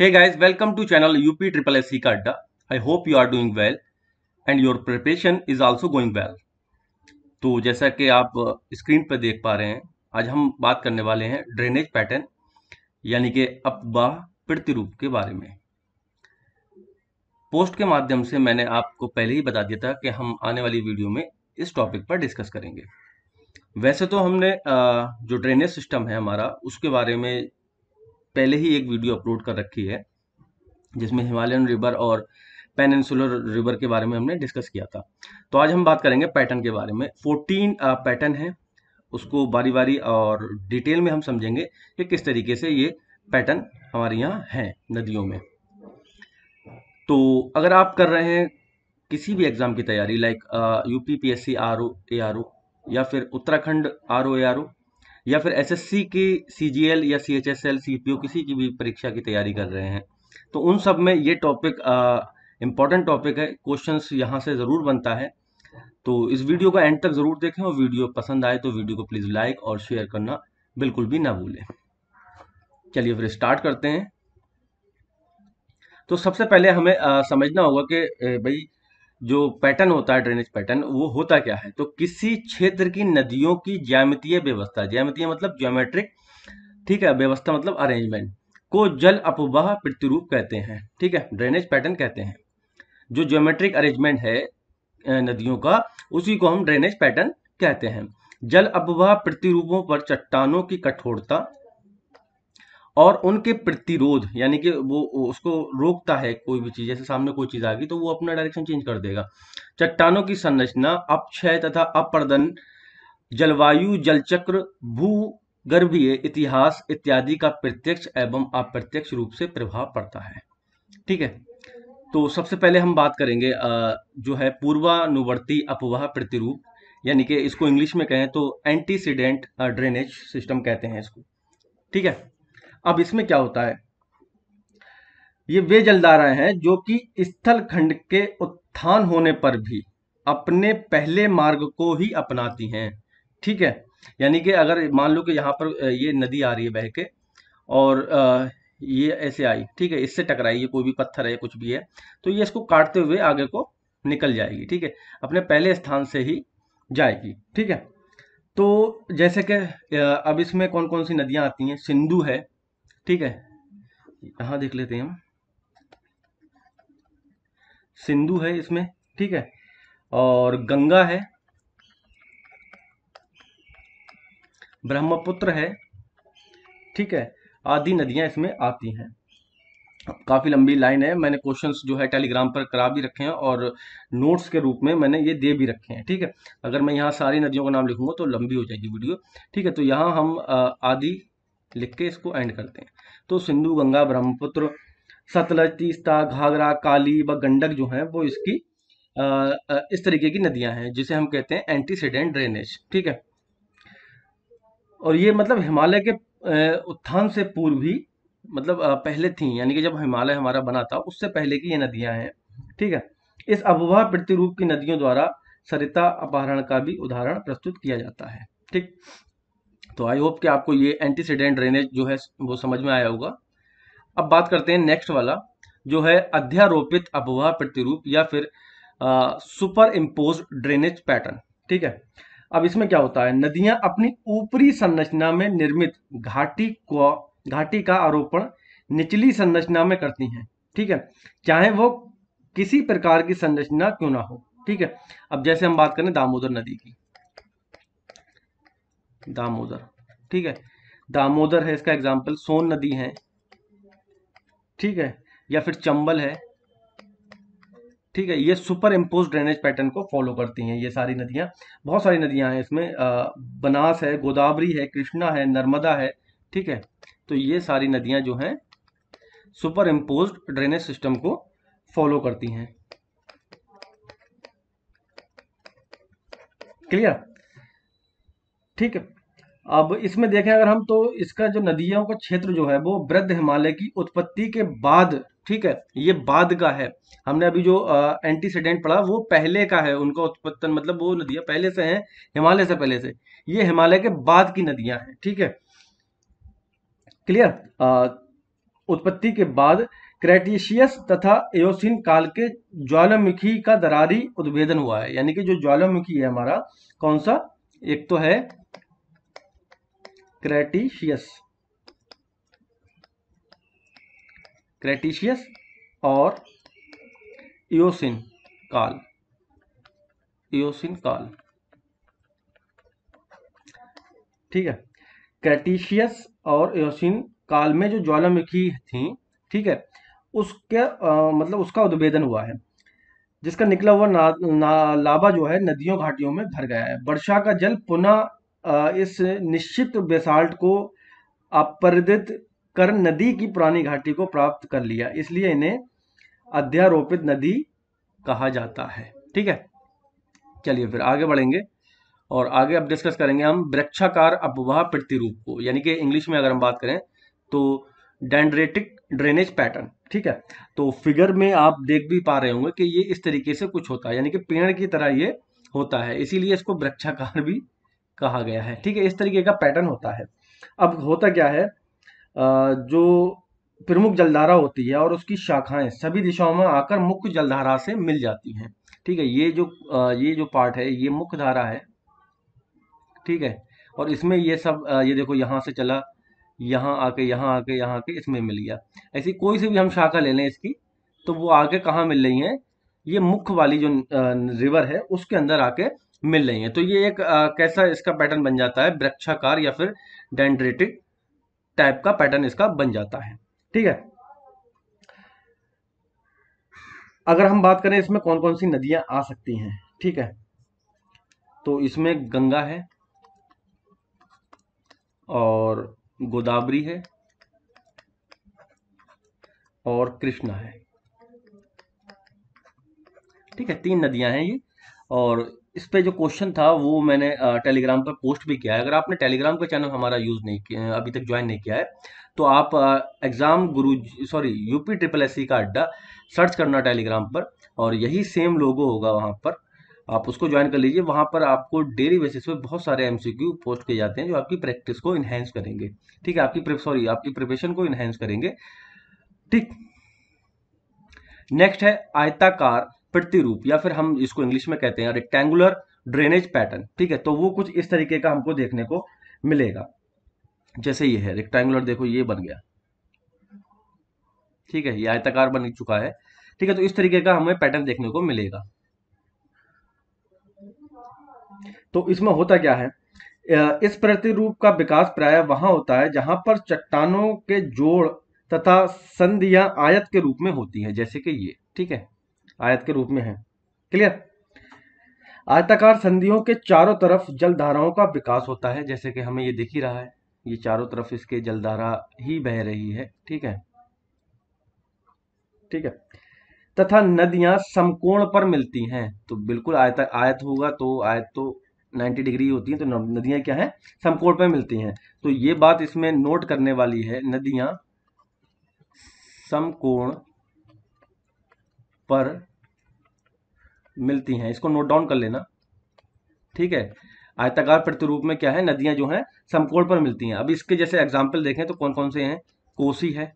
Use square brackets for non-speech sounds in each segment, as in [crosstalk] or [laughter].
hey welcome to channel UP triple S C का अड्डा I hope you are doing well and your preparation is also going well तो जैसा कि आप screen uh, पर देख पा रहे हैं आज हम बात करने वाले हैं ड्रेनेज पैटर्न यानी कि अपवाह प्रतिरूप के बारे में पोस्ट के माध्यम से मैंने आपको पहले ही बता दिया था कि हम आने वाली वीडियो में इस टॉपिक पर डिस्कस करेंगे वैसे तो हमने uh, जो ड्रेनेज सिस्टम है हमारा उसके बारे में पहले ही एक वीडियो अपलोड कर रखी है जिसमें हिमालयन रिवर और पेनसुलर रिवर के बारे में हमने डिस्कस किया था तो आज हम बात करेंगे पैटर्न के बारे में फोर्टीन पैटर्न है उसको बारी बारी और डिटेल में हम समझेंगे कि किस तरीके से ये पैटर्न हमारे यहाँ हैं नदियों में तो अगर आप कर रहे हैं किसी भी एग्ज़ाम की तैयारी like U P P S C R O A R O या फिर Uttarakhand R O A R O या फिर एसएससी की सीजीएल या सीएचएसएल सीपीओ किसी की भी परीक्षा की तैयारी कर रहे हैं तो उन सब में ये टॉपिक इम्पॉर्टेंट टॉपिक है क्वेश्चंस यहाँ से ज़रूर बनता है तो इस वीडियो का एंड तक ज़रूर देखें और वीडियो पसंद आए तो वीडियो को प्लीज़ लाइक और शेयर करना बिल्कुल भी ना भूलें चलिए फिर स्टार्ट करते हैं तो सबसे पहले हमें आ, समझना होगा कि भाई जो पैटर्न होता है ड्रेनेज पैटर्न वो होता क्या है तो किसी क्षेत्र की नदियों की ज्यामितीय व्यवस्था ज्यामितीय मतलब ज्योमेट्रिक ठीक है व्यवस्था मतलब अरेंजमेंट को जल अपवाह प्रतिरूप कहते हैं ठीक है ड्रेनेज पैटर्न कहते हैं जो ज्योमेट्रिक अरेंजमेंट है नदियों का उसी को हम ड्रेनेज पैटर्न कहते हैं जल अपवाह प्रतिरूपों पर चट्टानों की कठोरता और उनके प्रतिरोध यानी कि वो उसको रोकता है कोई भी चीज जैसे सामने कोई चीज आ गई तो वो अपना डायरेक्शन चेंज कर देगा चट्टानों की संरचना अपक्षय तथा अपर्दन जलवायु जलचक्र गर्भीय इतिहास इत्यादि का प्रत्यक्ष एवं अप्रत्यक्ष रूप से प्रभाव पड़ता है ठीक है तो सबसे पहले हम बात करेंगे जो है पूर्वानुवर्ती अपवाह प्रतिरूप यानी कि इसको इंग्लिश में कहें तो एंटीसीडेंट ड्रेनेज सिस्टम कहते हैं इसको ठीक है अब इसमें क्या होता है ये वे जलधाराएं हैं जो कि स्थल खंड के उत्थान होने पर भी अपने पहले मार्ग को ही अपनाती हैं ठीक है यानी कि अगर मान लो कि यहाँ पर ये नदी आ रही है बह के और ये ऐसे आई ठीक है इससे टकराई ये कोई भी पत्थर है कुछ भी है तो ये इसको काटते हुए आगे को निकल जाएगी ठीक है अपने पहले स्थान से ही जाएगी ठीक है तो जैसे कि अब इसमें कौन कौन सी नदियाँ आती हैं सिंधु है ठीक है यहां देख लेते हैं हम सिंधु है इसमें ठीक है और गंगा है ब्रह्मपुत्र है ठीक है आदि नदियां इसमें आती हैं काफ़ी लंबी लाइन है मैंने क्वेश्चंस जो है टेलीग्राम पर करा भी रखे हैं और नोट्स के रूप में मैंने ये दे भी रखे हैं ठीक है अगर मैं यहाँ सारी नदियों का नाम लिखूंगा तो लंबी हो जाएगी वीडियो ठीक है तो यहाँ हम आदि लिख के इसको एंड करते हैं तो सिंधु गंगा ब्रह्मपुत्र सतलज तीस्ता घाघरा काली व गंडक जो है वो इसकी आ, इस तरीके की नदियां हैं जिसे हम कहते हैं एंटीसीडेंट ड्रेनेज ठीक है और ये मतलब हिमालय के उत्थान से पूर्व भी मतलब पहले थी यानी कि जब हिमालय हमारा बना था उससे पहले की ये नदियां हैं ठीक है इस अभवाह प्रतिरूप की नदियों द्वारा सरिता अपहरण का भी उदाहरण प्रस्तुत किया जाता है ठीक तो आई होप कि आपको ये एंटीसीडेंट ड्रेनेज जो है वो समझ में आया होगा अब बात करते हैं नेक्स्ट वाला जो है अध्यारोपित अपवाह प्रतिरूप या फिर सुपर इम्पोज ड्रेनेज पैटर्न ठीक है अब इसमें क्या होता है नदियां अपनी ऊपरी संरचना में निर्मित घाटी को घाटी का आरोपण निचली संरचना में करती हैं ठीक है चाहे वो किसी प्रकार की संरचना क्यों ना हो ठीक है अब जैसे हम बात करें दामोदर नदी की दामोदर ठीक है दामोदर है इसका एग्जाम्पल सोन नदी है ठीक है या फिर चंबल है ठीक है ये सुपर इम्पोज ड्रेनेज पैटर्न को फॉलो करती हैं ये सारी नदियां बहुत सारी नदियां हैं इसमें बनास है गोदावरी है कृष्णा है नर्मदा है ठीक है तो ये सारी नदियां जो हैं सुपर इम्पोज ड्रेनेज सिस्टम को फॉलो करती हैं क्लियर ठीक है अब इसमें देखें अगर हम तो इसका जो नदियों का क्षेत्र जो है वो वृद्ध हिमालय की उत्पत्ति के बाद ठीक है ये बाद का है हमने अभी जो एंटीसीडेंट पढ़ा वो पहले का है उनका उत्पत्तन मतलब वो नदियां पहले से हैं हिमालय से पहले से ये हिमालय के बाद की नदियां हैं ठीक है क्लियर उत्पत्ति के बाद क्रेटिशियस तथा एओसिन काल के ज्वालामुखी का दरारी उद्भेदन हुआ है यानी कि जो ज्वालामुखी है हमारा कौन सा एक तो है क्रेटिशियस क्रेटिशियस और इोसिन काल इोसिन काल ठीक है क्रेटिशियस और इोसिन काल में जो ज्वालामुखी थी ठीक है उसके आ, मतलब उसका उद्भेदन हुआ है जिसका निकला हुआ ना, ना, लावा जो है नदियों घाटियों में भर गया है वर्षा का जल पुनः इस निश्चित बेसाल्ट को अपरिदित कर नदी की पुरानी घाटी को प्राप्त कर लिया इसलिए इन्हें अध्यारोपित नदी कहा जाता है ठीक है चलिए फिर आगे बढ़ेंगे और आगे अब डिस्कस करेंगे हम वृक्षाकार अपवाह प्रतिरूप को यानी कि इंग्लिश में अगर हम बात करें तो डेंड्रेटिक ड्रेनेज पैटर्न ठीक है तो फिगर में आप देख भी पा रहे होंगे कि ये इस तरीके से कुछ होता है यानी कि पेड़ की तरह ये होता है इसीलिए इसको वृक्षाकार भी कहा गया है ठीक है इस तरीके का पैटर्न होता है अब होता क्या है जो प्रमुख जलधारा होती है और उसकी शाखाएं सभी दिशाओं में आकर मुख्य जलधारा से मिल जाती हैं ठीक है ये जो ये जो पार्ट है ये मुख्य धारा है ठीक है और इसमें ये सब ये देखो यहाँ से चला यहाँ आके यहाँ आके यहाँ आके इसमें मिल गया ऐसी कोई सी भी हम शाखा ले लें इसकी तो वो आके कहाँ मिल रही है ये मुख्य वाली जो रिवर है उसके अंदर आके मिल रही हैं तो ये एक आ, कैसा इसका पैटर्न बन जाता है वृक्षाकार या फिर डेंड्रेटिक टाइप का पैटर्न इसका बन जाता है ठीक है अगर हम बात करें इसमें कौन कौन सी नदियां आ सकती हैं ठीक है तो इसमें गंगा है और गोदावरी है और कृष्णा है ठीक है तीन नदियां हैं ये और इस पे जो क्वेश्चन था वो मैंने टेलीग्राम पर पोस्ट भी किया है अगर आपने टेलीग्राम का चैनल हमारा यूज़ नहीं किया अभी तक ज्वाइन नहीं किया है तो आप एग्ज़ाम गुरु सॉरी यूपी ट्रिपल एस का अड्डा सर्च करना टेलीग्राम पर और यही सेम लोगो होगा वहाँ पर आप उसको ज्वाइन कर लीजिए वहाँ पर आपको डेली बेसिस पे बहुत सारे एम पोस्ट किए जाते हैं जो आपकी प्रैक्टिस को इन्हेंस करेंगे ठीक है आपकी सॉरी आपकी प्रिपरेशन को इन्हेंस करेंगे ठीक नेक्स्ट है आयताकार प्रतिरूप या फिर हम इसको इंग्लिश में कहते हैं रेक्टेंगुलर ड्रेनेज पैटर्न ठीक है तो वो कुछ इस तरीके का हमको देखने को मिलेगा जैसे ये है रेक्टेंगुलर देखो ये बन गया ठीक है ये आयताकार बन चुका है ठीक है तो इस तरीके का हमें पैटर्न देखने को मिलेगा तो इसमें होता क्या है इस प्रतिरूप का विकास प्राय वहां होता है जहां पर चट्टानों के जोड़ तथा संधियां आयत के रूप में होती है जैसे कि ये ठीक है आयत के रूप में है क्लियर आयताकार संधियों के चारों तरफ जलधाराओं का विकास होता है जैसे कि हमें ये दिख ही रहा है ये चारों तरफ इसके जलधारा ही बह रही है ठीक है ठीक है तथा नदियां समकोण पर मिलती हैं तो बिल्कुल आयत आयत होगा तो आयत तो 90 डिग्री होती है तो नदियां क्या है समकोण पर मिलती हैं तो ये बात इसमें नोट करने वाली है नदियां समकोण पर मिलती हैं इसको नोट डाउन कर लेना ठीक है आयताकार प्रतिरूप में क्या है नदियां जो हैं समकोण पर मिलती हैं अब इसके जैसे एग्जाम्पल देखें तो कौन कौन से हैं कोसी है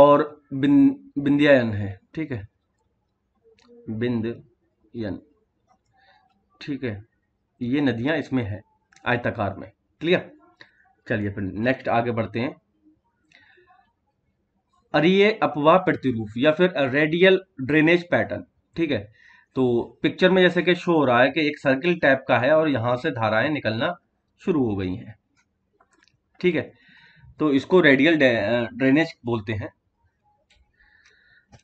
और बिन बिंदियायन है ठीक है बिंदयन ठीक है ये नदियां इसमें है आयताकार में क्लियर चलिए फिर नेक्स्ट आगे बढ़ते हैं अरिये अपवा प्रतिरूप या फिर रेडियल ड्रेनेज पैटर्न ठीक है तो पिक्चर में जैसे कि शो हो रहा है कि एक सर्किल टाइप का है और यहां से धाराएं निकलना शुरू हो गई हैं ठीक है तो इसको रेडियल ड्रेनेज बोलते हैं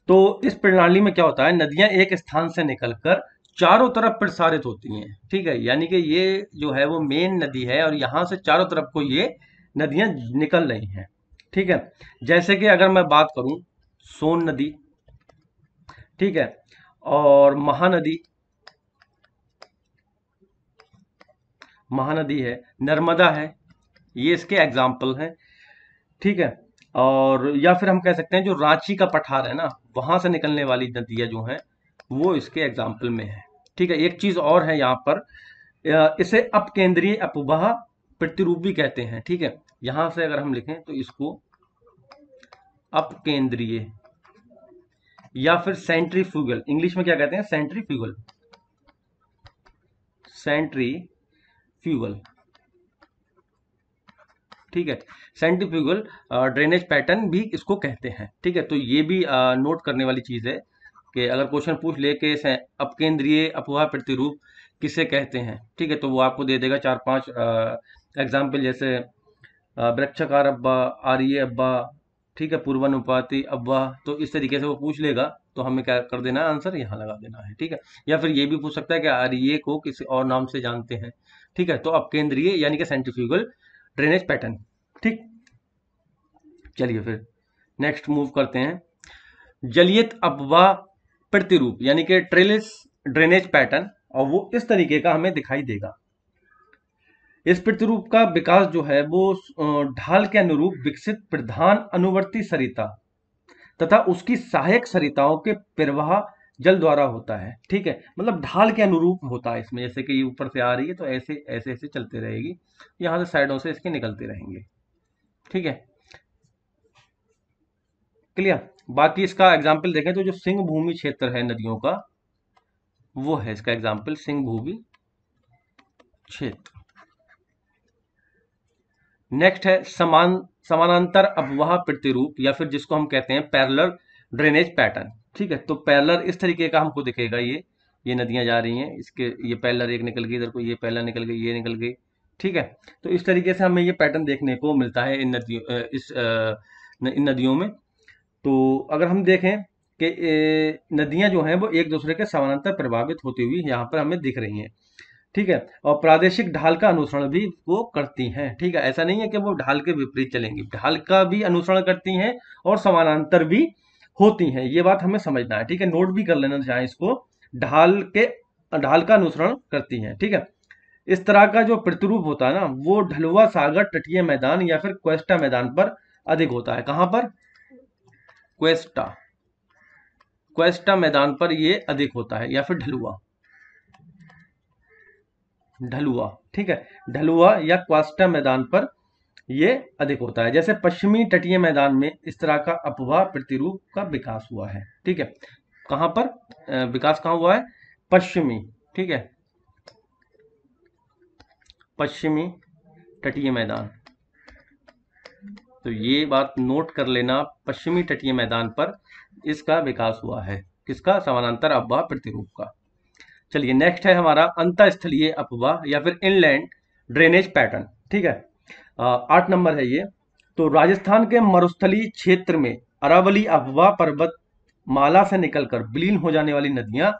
तो इस प्रणाली में क्या होता है नदियां एक स्थान से निकलकर चारों तरफ प्रसारित होती हैं ठीक है यानी कि ये जो है वो मेन नदी है और यहां से चारों तरफ को ये नदियां निकल रही हैं ठीक है जैसे कि अगर मैं बात करूं सोन नदी ठीक है और महानदी महानदी है नर्मदा है ये इसके एग्जाम्पल हैं ठीक है और या फिर हम कह सकते हैं जो रांची का पठार है ना वहां से निकलने वाली नदियां जो हैं वो इसके एग्जाम्पल में है ठीक है एक चीज और है यहाँ पर इसे अप केंद्रीय अपवाह प्रतिरूप भी कहते हैं ठीक है यहां से अगर हम लिखें तो इसको अपकेंद्रीय या फिर फ्यूगल इंग्लिश में क्या कहते हैं सेंट्री फ्यूगल ठीक है सेंट्रीफ्यूगल ड्रेनेज पैटर्न भी इसको कहते हैं ठीक है तो ये भी आ, नोट करने वाली चीज़ है कि अगर क्वेश्चन पूछ ले के अपकेंद्रीय अपवाह प्रतिरूप किसे कहते हैं ठीक है तो वो आपको दे देगा चार पांच एग्जाम्पल जैसे वृक्षकार अब्बा आर्य अब्बा ठीक है पूर्वानुपाति अब्वाह तो इस तरीके से वो पूछ लेगा तो हमें क्या कर देना है आंसर यहाँ लगा देना है ठीक है या फिर ये भी पूछ सकता है कि आर्य को किसी और नाम से जानते हैं ठीक है तो अब केंद्रीय यानी कि सेंट्रीफ्यूगल ड्रेनेज पैटर्न ठीक चलिए फिर नेक्स्ट मूव करते हैं जलियत अबवा प्रतिरूप यानी कि ट्रेलिस ड्रेनेज पैटर्न और वो इस तरीके का हमें दिखाई देगा इस प्रतिरूप का विकास जो है वो ढाल के अनुरूप विकसित प्रधान अनुवर्ती सरिता तथा उसकी सहायक सरिताओं के प्रवाह जल द्वारा होता है ठीक है मतलब ढाल के अनुरूप होता है इसमें जैसे कि ये ऊपर से आ रही है तो ऐसे ऐसे ऐसे चलते रहेगी यहां से साइडों से इसके निकलते रहेंगे ठीक है क्लियर बाकी इसका एग्जाम्पल देखें तो जो सिंह भूमि क्षेत्र है नदियों का वो है इसका एग्जाम्पल सिंह भूमि क्षेत्र नेक्स्ट है समान समानांतर अपवाह प्रतिरूप या फिर जिसको हम कहते हैं पैरलर ड्रेनेज पैटर्न ठीक है तो पैरलर इस तरीके का हमको दिखेगा ये ये नदियां जा रही हैं इसके ये पैरलर एक निकल गई इधर को ये पैरलर निकल गई ये निकल गई ठीक है तो इस तरीके से हमें ये पैटर्न देखने को मिलता है इन नदियों इस इन नदियों में तो अगर हम देखें कि नदियां जो हैं वो एक दूसरे के समानांतर प्रभावित होती हुई यहाँ पर हमें दिख रही हैं ठीक है और प्रादेशिक ढाल का अनुसरण भी वो करती हैं ठीक है ऐसा नहीं है कि वो ढाल के विपरीत चलेंगी ढाल का भी अनुसरण करती हैं और समानांतर भी होती हैं ये बात हमें समझना है ठीक है नोट भी कर लेना चाहे इसको ढाल के ढाल का अनुसरण करती हैं ठीक है इस तरह का जो प्रतिरूप होता है ना वो ढलुआ सागर तटीय मैदान या फिर क्वेस्टा मैदान पर अधिक होता है कहां पर क्वेस्टा क्वेस्टा मैदान पर ये अधिक होता है या फिर ढलुआ ढलुआ ठीक है ढलुआ या क्वास्टा मैदान पर यह अधिक होता है जैसे पश्चिमी तटीय मैदान में इस तरह का अपवाह प्रतिरूप का विकास हुआ है ठीक है कहां पर विकास कहां हुआ है पश्चिमी ठीक है पश्चिमी तटीय मैदान तो ये बात नोट कर लेना पश्चिमी तटीय मैदान पर इसका विकास हुआ है किसका समानांतर अपवाह प्रतिरूप का चलिए नेक्स्ट है हमारा अंतस्थलीय अपवा या फिर इनलैंड ड्रेनेज पैटर्न ठीक है आठ नंबर है ये तो राजस्थान के मरुस्थली क्षेत्र में अरावली अफवा पर्वत माला से निकलकर विलीन हो जाने वाली नदियां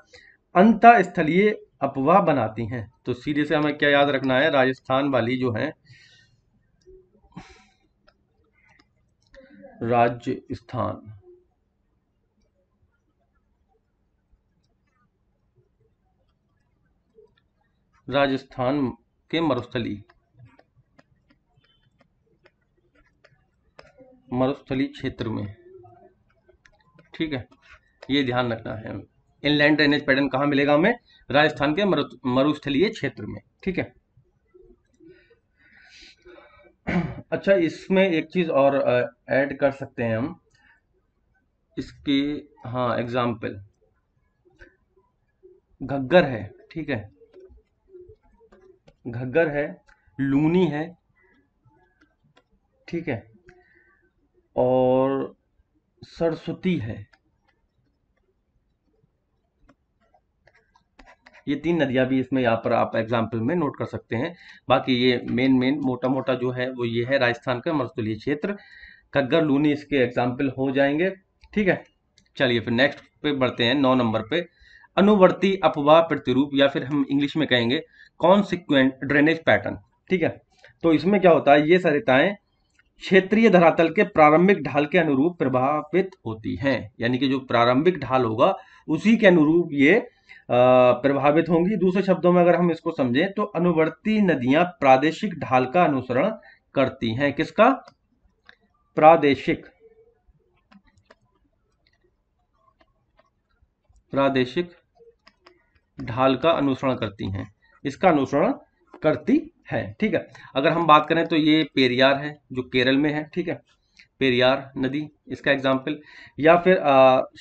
अंतस्थलीय अपवाह बनाती हैं तो सीधे से हमें क्या याद रखना है राजस्थान वाली जो है राजस्थान राजस्थान के मरुस्थली मरुस्थली क्षेत्र में ठीक है ये ध्यान रखना है इनलैंड ड्रेनेज पैटर्न कहाँ मिलेगा हमें राजस्थान के मरुस्थलीय क्षेत्र में ठीक है अच्छा इसमें एक चीज और ऐड कर सकते हैं हम इसके हाँ एग्जाम्पल घग्गर है ठीक है घग्गर है लूनी है ठीक है और सरस्वती है ये तीन नदियां भी इसमें यहाँ पर आप एग्जाम्पल में नोट कर सकते हैं बाकी ये मेन मेन मोटा मोटा जो है वो ये है राजस्थान का मरुस्थलीय क्षेत्र कग्गर लूनी इसके एग्जाम्पल हो जाएंगे ठीक है चलिए फिर नेक्स्ट पे बढ़ते हैं नौ नंबर पे अनुवर्ती अपवाह प्रतिरूप या फिर हम इंग्लिश में कहेंगे कॉन्सिक्वेंट ड्रेनेज पैटर्न ठीक है तो इसमें क्या होता है ये सरिताएं क्षेत्रीय धरातल के प्रारंभिक ढाल के अनुरूप प्रभावित होती हैं यानी कि जो प्रारंभिक ढाल होगा उसी के अनुरूप ये प्रभावित होंगी दूसरे शब्दों में अगर हम इसको समझें तो अनुवर्ती नदियां प्रादेशिक ढाल का अनुसरण करती हैं किसका प्रादेशिक प्रादेशिक ढाल का अनुसरण करती हैं इसका अनुसरण करती है ठीक है अगर हम बात करें तो ये पेरियार है जो केरल में है ठीक है पेरियार नदी इसका एग्जाम्पल या फिर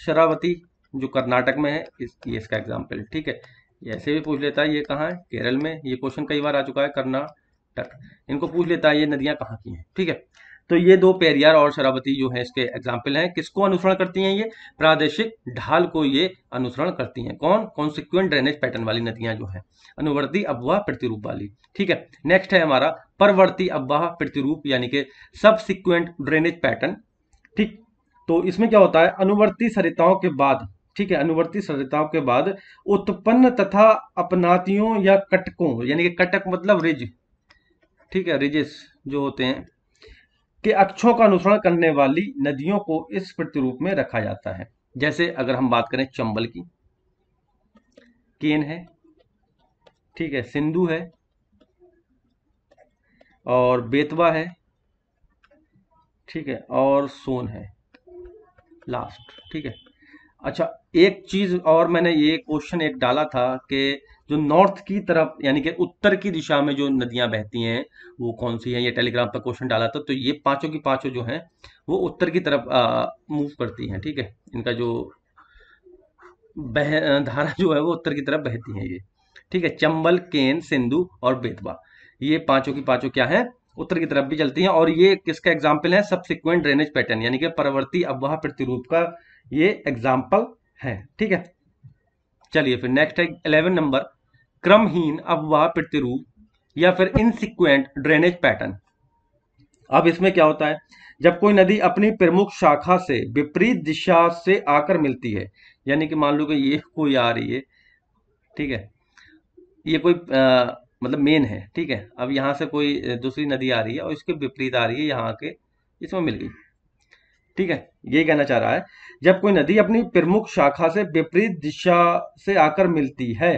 शरावती जो कर्नाटक में है इस, ये इसका एग्जाम्पल ठीक है ऐसे भी पूछ लेता है ये कहाँ है केरल में ये क्वेश्चन कई बार आ चुका है कर्नाटक इनको पूछ लेता है ये नदियाँ कहाँ की हैं ठीक है तो ये दो पेरियार और शराबती जो है इसके एग्जाम्पल हैं किसको अनुसरण करती हैं ये प्रादेशिक ढाल को ये अनुसरण करती हैं कौन कॉन्सिक्वेंट ड्रेनेज पैटर्न वाली नदियां जो है अनुवर्ती अबवाह प्रतिरूप वाली ठीक है नेक्स्ट है हमारा परवर्ती अबवाह प्रतिरूप यानी कि सबसिक्वेंट ड्रेनेज पैटर्न ठीक तो इसमें क्या होता है अनुवर्ती सरिताओं के बाद ठीक है अनुवर्ती सरिताओं के बाद उत्पन्न तथा अपनातियों या कटकों यानी कि कटक मतलब रिज ठीक है रिजिस जो होते हैं के अक्षों का अनुसरण करने वाली नदियों को इस प्रतिरूप में रखा जाता है जैसे अगर हम बात करें चंबल की केन है ठीक है सिंधु है और बेतवा है ठीक है और सोन है लास्ट ठीक है अच्छा एक चीज और मैंने ये क्वेश्चन एक डाला था कि जो नॉर्थ की तरफ यानी कि उत्तर की दिशा में जो नदियां बहती हैं वो कौन सी हैं ये टेलीग्राम पर क्वेश्चन डाला था तो ये पांचों की पांचों जो हैं वो उत्तर की तरफ मूव करती हैं ठीक है इनका जो बह धारा जो है वो उत्तर की तरफ बहती है ये ठीक है चंबल केन सिंधु और बेतवा ये पांचों की पांचों क्या है उत्तर की तरफ भी चलती हैं और ये किसका एग्जाम्पल है सबसिक्वेंट ड्रेनेज पैटर्न यानी कि परवर्ती अबवाह प्रतिरूप का ये एग्जाम्पल है ठीक है चलिए फिर नेक्स्ट है इलेवन नंबर क्रमहीन अफवाह प्रतिरूप या फिर इनसिक्वेंट ड्रेनेज पैटर्न अब इसमें क्या होता है जब कोई नदी अपनी प्रमुख शाखा से विपरीत दिशा से आकर मिलती है यानी कि मान लो कि ये कोई आ रही है ठीक है ये कोई आ, मतलब मेन है ठीक है अब यहाँ से कोई दूसरी नदी आ रही है और इसके विपरीत आ रही है यहाँ के इसमें मिल गई ठीक है ये कहना चाह रहा है जब कोई नदी अपनी प्रमुख शाखा से विपरीत दिशा से आकर मिलती है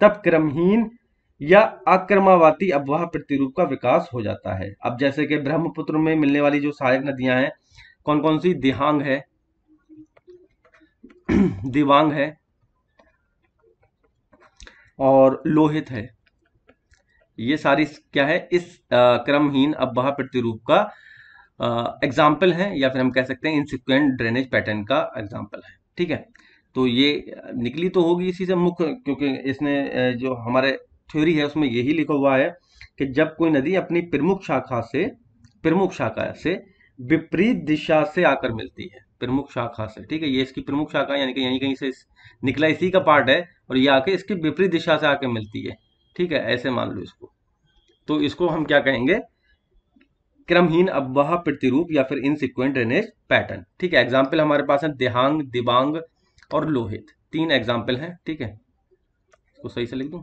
तब क्रमहीन या आक्रमावाती अबवाह प्रतिरूप का विकास हो जाता है अब जैसे कि ब्रह्मपुत्र में मिलने वाली जो सहायक नदियां हैं कौन कौन सी दिहांग है [clears throat] दिवांग है और लोहित है ये सारी क्या है इस क्रमहीन अबवाह प्रतिरूप का एग्जाम्पल है या फिर हम कह सकते हैं इनसिक्वेंट ड्रेनेज पैटर्न का एग्जाम्पल है ठीक है तो ये निकली तो होगी इसी से मुख्य क्योंकि इसने जो हमारे थ्योरी है उसमें यही लिखा हुआ है कि जब कोई नदी अपनी प्रमुख शाखा से प्रमुख शाखा से विपरीत दिशा से आकर मिलती है प्रमुख शाखा से ठीक है ये इसकी प्रमुख शाखा यानी कि यहीं कहीं से निकला इसी का पार्ट है और ये आके इसकी विपरीत दिशा से आकर मिलती है ठीक है ऐसे मान लो इसको तो इसको हम क्या कहेंगे क्रमहीन अबवाह प्रतिरूप या फिर इनसिक्वेंट ड्रेनेज पैटर्न ठीक है एग्जाम्पल हमारे पास है देहांग दिबांग और लोहित तीन एग्जाम्पल हैं ठीक है इसको सही से लिख दू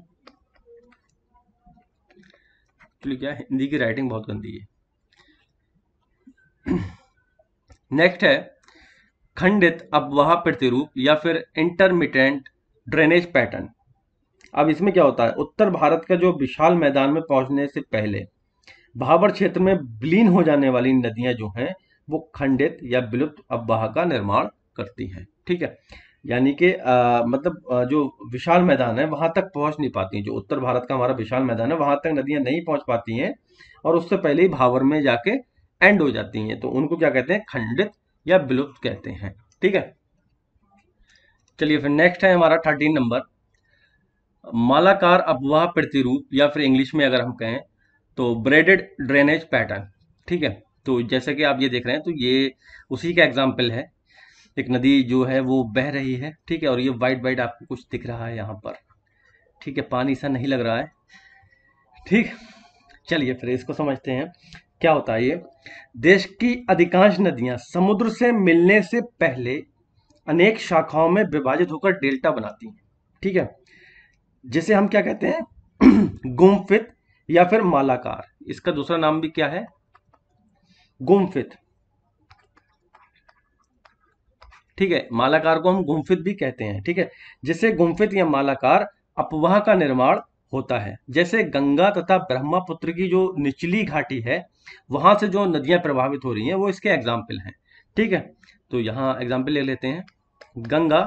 एक्चुअली क्या हिंदी की राइटिंग बहुत गंदी है नेक्स्ट है खंडित अपवाह प्रतिरूप या फिर इंटरमिटेंट ड्रेनेज पैटर्न अब इसमें क्या होता है उत्तर भारत का जो विशाल मैदान में पहुंचने से पहले भावर क्षेत्र में विलीन हो जाने वाली नदियां जो हैं वो खंडित या विलुप्त अपवाह का निर्माण करती हैं ठीक है यानी कि मतलब जो विशाल मैदान है वहां तक पहुंच नहीं पाती जो उत्तर भारत का हमारा विशाल मैदान है वहां तक नदियां नहीं पहुंच पाती हैं और उससे पहले ही भावर में जाके एंड हो जाती हैं तो उनको क्या कहते हैं खंडित या विलुप्त कहते हैं ठीक है चलिए फिर नेक्स्ट है हमारा थर्टीन नंबर मालाकार अफवाह प्रतिरूप या फिर इंग्लिश में अगर हम कहें तो ब्रेडेड ड्रेनेज पैटर्न ठीक है तो जैसे कि आप ये देख रहे हैं तो ये उसी का एग्जाम्पल है एक नदी जो है वो बह रही है ठीक है और ये वाइट वाइट आपको कुछ दिख रहा है यहाँ पर ठीक है पानी सा नहीं लग रहा है ठीक चलिए फिर इसको समझते हैं क्या होता है ये देश की अधिकांश नदियां समुद्र से मिलने से पहले अनेक शाखाओं में विभाजित होकर डेल्टा बनाती हैं ठीक है जिसे हम क्या कहते हैं [clears throat] गुमफित या फिर मालाकार इसका दूसरा नाम भी क्या है गुमफित ठीक है मालाकार को हम गुम्फित भी कहते हैं ठीक है जिसे गुम्फित या मालाकार अपवाह का निर्माण होता है जैसे गंगा तथा ब्रह्मपुत्र की जो निचली घाटी है वहां से जो नदियां प्रभावित हो रही हैं वो इसके एग्जाम्पल हैं ठीक है तो यहां एग्जाम्पल ले लेते हैं गंगा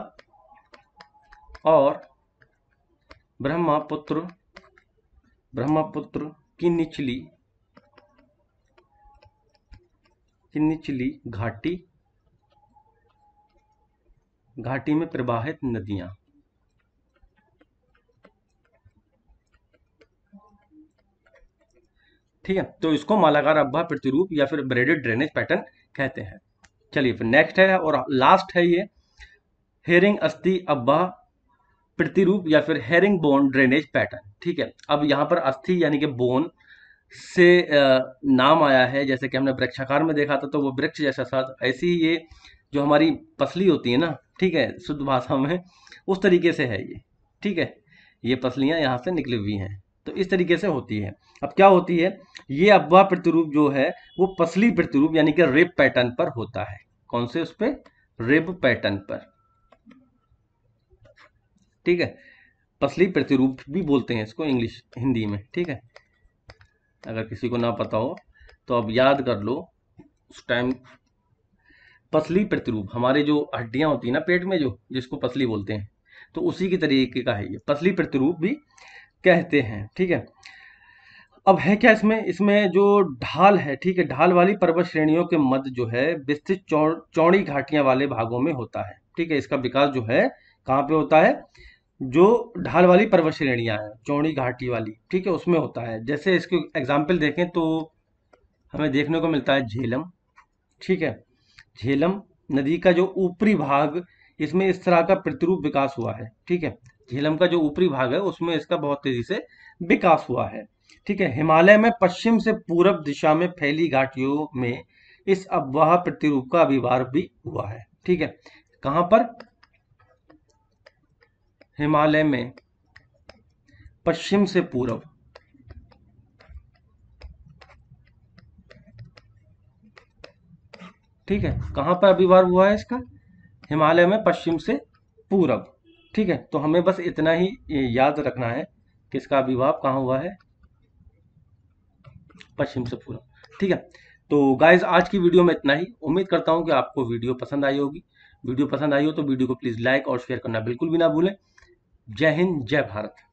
और ब्रह्मपुत्र ब्रह्मपुत्र की निचली की निचली घाटी घाटी में प्रवाहित नदियां ठीक है तो इसको मालागार अब्बा प्रतिरूप या फिर ब्रेडेड ड्रेनेज पैटर्न कहते हैं चलिए फिर नेक्स्ट है और लास्ट है ये हेरिंग अस्थि अब्बा प्रतिरूप या फिर हेरिंग बोन ड्रेनेज पैटर्न ठीक है अब यहां पर अस्थि यानी कि बोन से नाम आया है जैसे कि हमने वृक्षाकार में देखा था तो वो वृक्ष जैसा साथ ऐसी ही ये जो हमारी पसली होती है ना ठीक है शुद्ध भाषा में उस तरीके से है ये ठीक है ये पसलियाँ यहाँ से निकली हुई हैं तो इस तरीके से होती है अब क्या होती है ये अफवाह प्रतिरूप जो है वो पसली प्रतिरूप यानी कि रेप पैटर्न पर होता है कौन से उस पर रेप पैटर्न पर ठीक है पसली प्रतिरूप भी बोलते हैं इसको इंग्लिश हिंदी में ठीक है अगर किसी को ना पता हो तो अब याद कर लो उस टाइम पसली प्रतिरूप हमारे जो हड्डियां होती है ना पेट में जो जिसको पसली बोलते हैं तो उसी के तरीके का है ये पसली प्रतिरूप भी कहते हैं ठीक है अब है क्या इसमें इसमें जो ढाल है ठीक है ढाल वाली पर्वत श्रेणियों के मध्य जो है विस्तृत चौ, चौड़ी घाटियां वाले भागों में होता है ठीक है इसका विकास जो है कहाँ पे होता है जो ढाल वाली पर्वत श्रेणियां हैं चौड़ी घाटी वाली ठीक है उसमें होता है जैसे इसके एग्जाम्पल देखें तो हमें देखने को मिलता है झेलम ठीक है झेलम नदी का जो ऊपरी भाग इसमें इस तरह का प्रतिरूप विकास हुआ है ठीक है झेलम का जो ऊपरी भाग है उसमें इसका बहुत तेजी से विकास हुआ है ठीक है हिमालय में पश्चिम से पूरब दिशा में फैली घाटियों में इस अफवाह प्रतिरूप का अभिवार भी हुआ है ठीक है कहां पर हिमालय में पश्चिम से पूरब ठीक है कहाँ पर अभिभाव हुआ है इसका हिमालय में पश्चिम से पूरब ठीक है तो हमें बस इतना ही याद रखना है कि इसका अभिभाव कहाँ हुआ है पश्चिम से पूरब ठीक है तो गाइज आज की वीडियो में इतना ही उम्मीद करता हूँ कि आपको वीडियो पसंद आई होगी वीडियो पसंद आई हो तो वीडियो को प्लीज़ लाइक और शेयर करना बिल्कुल भी ना भूलें जय हिंद जय भारत